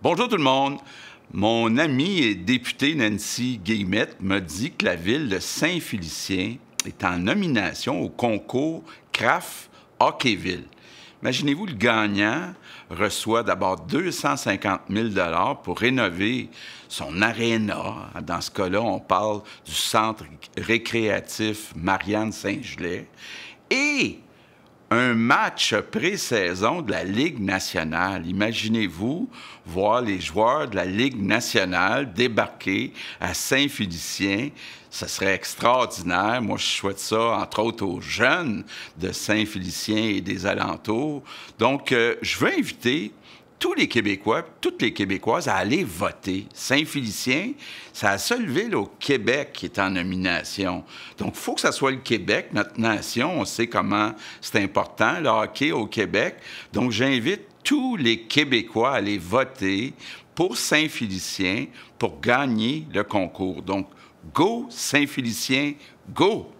Bonjour tout le monde. Mon ami et député Nancy Guillemette m'a dit que la ville de Saint-Félicien est en nomination au concours CRAF Hockeyville. Imaginez-vous, le gagnant reçoit d'abord 250 000 pour rénover son aréna. Dans ce cas-là, on parle du centre récréatif Marianne-Saint-Gelais. Et un match pré-saison de la Ligue nationale. Imaginez-vous voir les joueurs de la Ligue nationale débarquer à Saint-Félicien. Ce serait extraordinaire. Moi, je souhaite ça, entre autres, aux jeunes de Saint-Félicien et des alentours. Donc, euh, je veux inviter tous les Québécois, toutes les Québécoises à aller voter. Saint-Félicien, c'est la seule ville au Québec qui est en nomination. Donc, il faut que ça soit le Québec, notre nation. On sait comment c'est important, le hockey au Québec. Donc, j'invite tous les Québécois à aller voter pour Saint-Félicien pour gagner le concours. Donc, go Saint-Félicien, go!